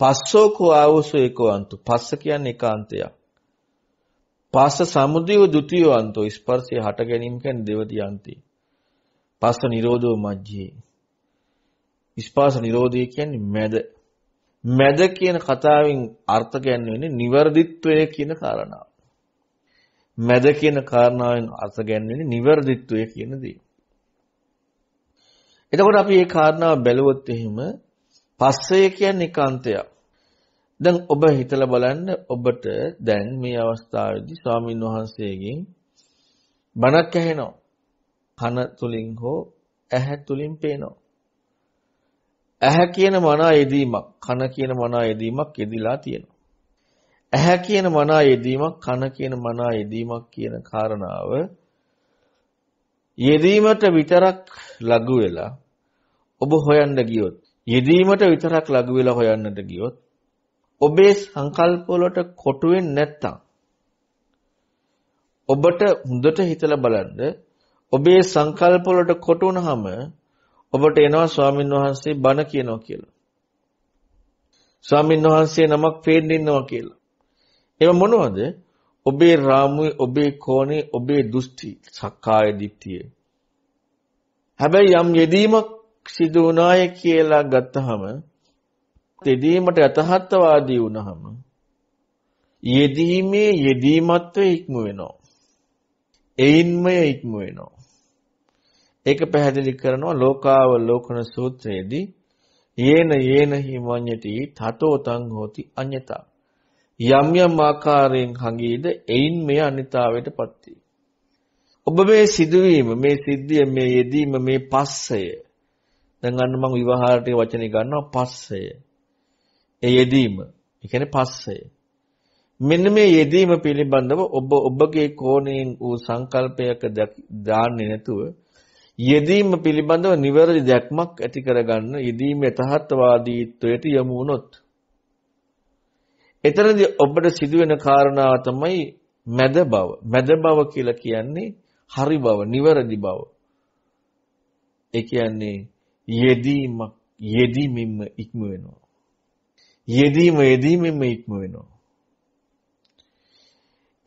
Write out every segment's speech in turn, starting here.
පස්සෝකෝ ආවෝසු ඒකවන්තු. පස්ස කියන්නේ ඒකාන්තයක්. පස්ස සමුදයෝ ဒ ුතියවන්තෝ ස්පර්ශය හට ගැනීම කියන්නේ දෙවතියන්තේ. පස්ස නිරෝධෝ මජ්ජේ. ස්පර්ශ නිරෝධය කියන්නේ මැද. මැද කියන කතාවෙන් අර්ථ ගැන්වෙන්නේ නිවර්දිත්වය කියන කාරණාව. මැද කියන කාරණාවෙන් අර්ථ ගැන්වෙන්නේ නිවර්දිත්වය කියන දේ. එතකොට අපි මේ කාරණාව බැලුවොත් එහෙම පස්සය කියන්නේ ඒකාන්තයක්. දැන් ඔබ හිතලා බලන්න ඔබට දැන් මේ අවස්ථාවේදී ස්වාමින් වහන්සේගෙන් බණක් ඇහෙනවා. කන තුලින් හෝ ඇහැ තුලින් පේනවා. ඇහැ කියන මනා යෙදීමක්, කන කියන මනා යෙදීමක් යෙදිලා තියෙනවා. ඇහැ කියන මනා යෙදීමක්, කන කියන මනා යෙදීමක් කියන කාරණාව යෙදීමට විතරක් ලඟු වෙලා ඔබ හොයන්න ගියොත් යෙදීමට විතරක් ලඟ වෙලා හොයන්නට ගියොත් ඔබේ සංකල්ප වලට කොටු වෙන්නේ නැත්තම් ඔබට හොඳට හිතලා බලන්න ඔබේ සංකල්ප වලට කොටු වුනහම ඔබට එනවා ස්වාමින් වහන්සේ බණ කියනවා කියලා. ස්වාමින් වහන්සේ නමක් පේන්න ඉන්නවා කියලා. ඒව මොනවද? ඔබේ රාමුවේ, ඔබේ කෝණේ, ඔබේ දෘෂ්ටි, සක්කාය දිට්ඨිය. හැබැයි යම් යෙදීමක් සිදු වුණාය කියලා ගත්තහම තෙදීමට යථාර්ථවාදී වුණහම යෙදීමේ යෙදීමත්වය ඉක්ම වෙනවා. එයින්මය ඉක්ම වෙනවා. ඒක පැහැදිලි කරනවා ලෝකාව ලෝකන සූත්‍රයේදී යේන යේන හිමඤ්ඤති තතෝ තං හෝති අඤ්ඤතා යම් යම් ආකාරයෙන් හංගීද එයින් මේ අනිතාවයටපත් වේ. ඔබ මේ සිදුවීම මේ සිද්ධිය මේ යෙදීම මේ පස්සය දැන් අන්න මම විවහාරටේ වචනේ ගන්නවා පස්සය. ඒ යෙදීම. ඒ කියන්නේ පස්සය. මෙන්න මේ යෙදීම පිළිබඳව ඔබ ඔබගේ කෝණයෙන් වූ සංකල්පයක දාන්නේ නැතුව යෙදීම පිළිබඳව නිවැරදි දැක්මක් ඇති කරගන්න යෙදීම යථාර්ථවාදීත්වයට යොමු වුණොත් එතරම්දී ඔබට සිදුවෙන කාරණාව තමයි මැද බව. මැද බව කියලා කියන්නේ හරි බව, නිවැරදි බව. ඒ කියන්නේ යෙදීම යෙදීමින්ම ඉක්ම වෙනවා. යෙදීම යෙදීමින්ම ඉක්ම වෙනවා.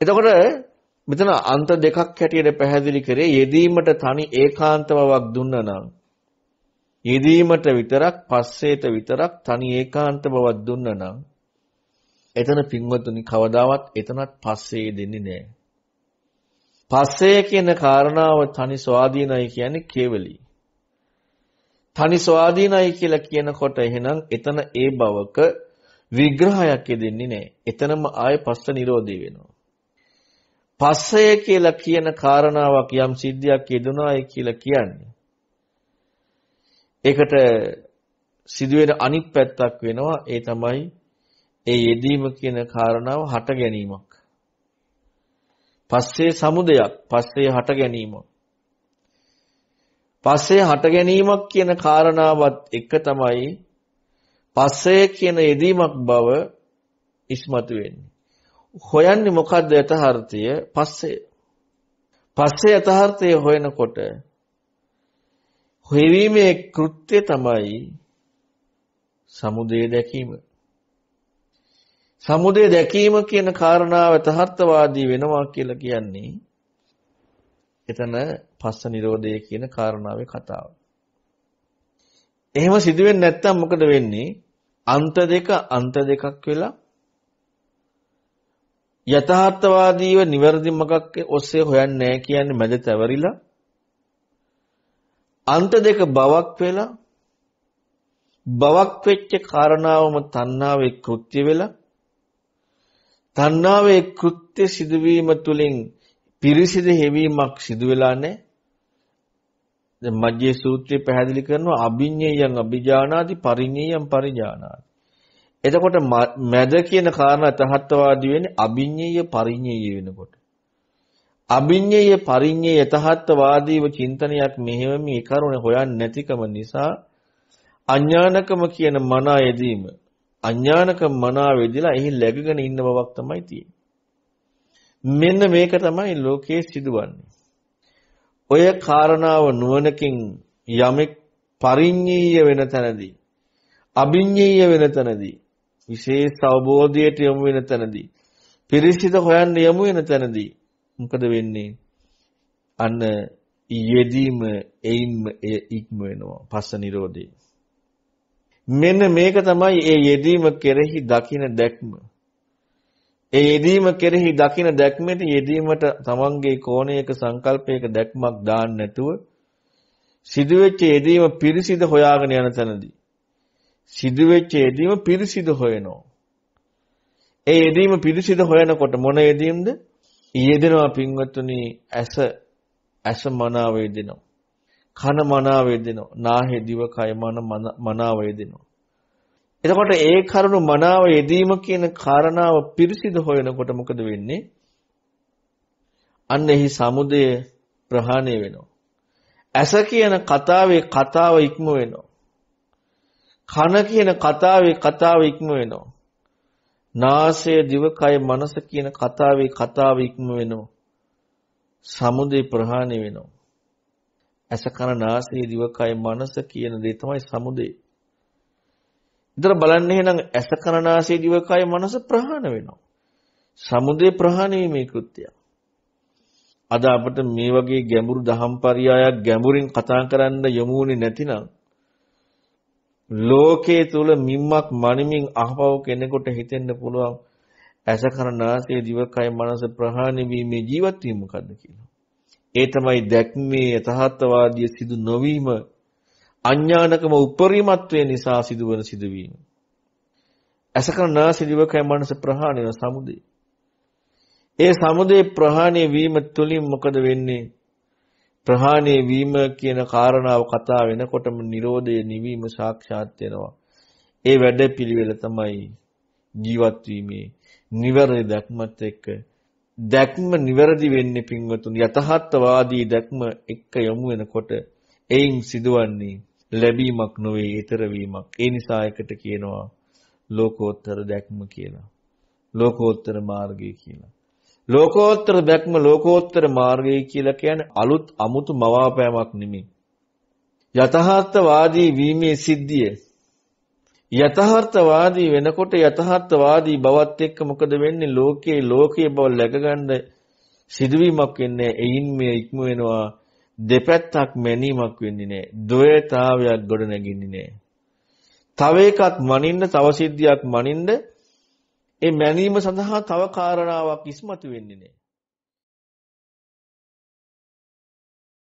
එතකොට මෙතන අන්ත දෙකක් හැටියට පැහැදිලි කරේ යෙදීමට තනි ඒකාන්ත බවක් දුන්නා නම් යෙදීමට විතරක් පස්සේට විතරක් තනි ඒකාන්ත බවක් දුන්නා නම් එතන පින්වතුනි කවදාවත් එතනත් පස්සේ දෙන්නේ නැහැ. පස්සේ කියන කාරණාව තනි ස්වාධීනයි කියන්නේ කේවලී. තනි ස්වාධීනයි කියලා කියනකොට එහෙනම් එතන ඒ බවක විග්‍රහයක් යෙදෙන්නේ නැහැ. එතනම ආය පස්ස නිරෝධය වෙනවා. පස්සය කියලා කියන කාරණාවක් යම් සිද්ධියක් යෙදුනායි කියලා කියන්නේ. ඒකට සිදුවෙන අනිත් පැත්තක් වෙනවා ඒ තමයි ඒ යෙදීම කියන කාරණාව හට ගැනීමක්. පස්සේ සමුදයක්, පස්සේ හට ගැනීමක්. පස්සේ හට ගැනීමක් කියන කාරණාවත් එක තමයි පස්සේ කියන යෙදීමක් බව ඉස්මතු වෙන්නේ. හොයන්නේ මොකද්ද යථාර්ථය? පස්සේ. පස්සේ යථාර්ථය හොයනකොට හොයවීමේ කෘත්‍ය තමයි සමුදය දැකීම. සමුදය දැකීම කියන කාරණාව යථාර්ථවාදී වෙනවා කියලා කියන්නේ එතන පස්ස නිරෝධය කියන කාරණාවේ කතාව. එහෙම සිදුවෙන්නේ නැත්තම් මොකද වෙන්නේ? අන්ත දෙක අන්ත දෙකක් වෙලා යථාර්ථවාදීව නිවැරදි මගක් ඔස්සේ හොයන්නේ නැහැ කියන්නේ මැද තැවරිලා අන්ත දෙක බවක් වෙලා බවක් වෙච්ච කාරණාවම තණ්හාවේ කෘත්‍ය වෙලා තණ්හාවේ කෘත්‍ය සිදුවීම තුලින් පිරිසිදු හැවීමක් සිදු වෙලා නැහැ දැන් මජ්ජේ සූත්‍රය පැහැදිලි කරනවා අභිඤ්ඤයං අභිජානාති පරිඤ්ඤයං පරිජානාති. එතකොට මැද කියන කාරණා තහත්වාදී වෙන්නේ අභිඤ්ඤය පරිඤ්ඤය වෙනකොට. අභිඤ්ඤය පරිඤ්ඤය යතහත්වාදීව චින්තනයක් මෙහෙවමි ඒ කරුණ හොයන්නේ නැතිකම නිසා අඥානකම කියන මන ආයදීම අඥානකම මනාවේදීලා එහි läගගෙන ඉන්න බවක් තමයි තියෙන්නේ. මෙන්න මේක තමයි ලෝකයේ සිදුවන්නේ. ඔය කාරණාව නුවණකින් යමෙක් පරිඤ්ඤීය වෙන තැනදී අභිඤ්ඤීය වෙන තැනදී විශේෂ අවබෝධයට යොමු වෙන තැනදී පිරිසිදු හොයන්න යමු වෙන තැනදී මොකද වෙන්නේ අන්න යෙදීම එයින්ම එය ඉක්ම වෙනවා පස්ස නිරෝධේ මෙන්න මේක තමයි ඒ යෙදීම කෙරෙහි දකින දැක්ම ඒ යෙදීම කෙරෙහි දකින දැක්මෙන් යෙදීමට තමන්ගේ කෝණයක සංකල්පයක දැක්මක් දාන්න නැතුව සිදුවෙච්ච යෙදීම පිරිසිදු හොයාගෙන යන තැනදී සිදුවෙච්ච යෙදීම පිරිසිදු හොයනවා. ඒ යෙදීම පිරිසිදු හොයනකොට මොන යෙදීමද? යෙදෙනවා පින්වත්තුනි ඇස ඇස මනාව යෙදෙනවා. කන මනාව යෙදෙනවා. නාහේ දිව කය මන මනාව යෙදෙනවා. එතකොට ඒ කරුණු මනාව යෙදීම කියන කාරණාව පිරිසිදු හොයනකොට මොකද වෙන්නේ? අන්න එහි සමුදය ප්‍රහාණය වෙනවා. ඇස කියන කතාවේ කතාව ඉක්ම වෙනවා. කන කියන කතාවේ කතාව ඉක්ම වෙනවා. නාසය, දිවකය, මනස කියන කතාවේ කතාව ඉක්ම වෙනවා. සමුදය ප්‍රහාණය වෙනවා. ඇස කන නාසය දිවකය මනස කියන දේ තමයි සමුදේ. ඉතර බලන්න එහෙනම් ඇස කරනාසේ දිවකය මනස ප්‍රහාණ වෙනවා. සමුදේ ප්‍රහාණය මේ කෘත්‍යය. අද අපට මේ වගේ ගැඹුරු දහම් පරයයක් ගැඹුරින් කතා කරන්න යමු වුණේ නැතිනම් ලෝකයේ තුල මිම්මක් මනිමින් අහපව කෙනෙකුට හිතෙන්න පුළුවන් ඇස කරනාසේ දිවකය මනස ප්‍රහාණය වීමේ ජීවත් වීම මොකද්ද කියලා. ඒ තමයි දැක්මේ යථාර්ථවාදී සිදු නොවීම අඥානකම උපරිමත්වය නිසා සිදුවන සිදුවීම. අසකන නාසිරිවකයි මනස ප්‍රහාණය සමුදේ. ඒ සමුදේ ප්‍රහාණය වීම තුලින් මොකද වෙන්නේ? ප්‍රහාණය වීම කියන කාරණාව කතා වෙනකොටම Nirodha නිවීම සාක්ෂාත් වෙනවා. ඒ වැඩපිළිවෙල තමයි ජීවත් වීමේ නිවැරදි දැක්මත් එක්ක දැක්ම නිවැරදි වෙන්නේ පින්වතුන් යථාර්ථවාදී දැක්ම එක්ක යොමු වෙනකොට එයින් සිදුවන්නේ ලැබීමක් නොවේ ඊතර වීමක්. ඒ නිසා එකට කියනවා ලෝකෝත්තර දැක්ම කියලා. ලෝකෝත්තර මාර්ගය කියලා. ලෝකෝත්තර දැක්ම ලෝකෝත්තර මාර්ගය කියලා කියන්නේ අලුත් අමුතු මවාපෑමක් නෙමෙයි. යථාර්ථවාදී වීමේ සිද්ධිය යථාර්ථවාදී වෙනකොට යථාර්ථවාදී බවත් එක්ක මොකද වෙන්නේ ලෝකයේ ලෝකයේ බව läගගන්න සිදුවීමක් එන්නේ එයින් මේ ඉක්ම වෙනවා දෙපැත්තක් මැනීමක් වෙන්නේ නැහැ. ද්වයතාවයක් ගොඩ නැගින්නේ නැහැ. තව එකක් මනින්න, තව සිද්ධියක් මනින්න ඒ මැනීම සඳහා තව කාරණාවක් ඉස්මතු වෙන්නේ නැහැ.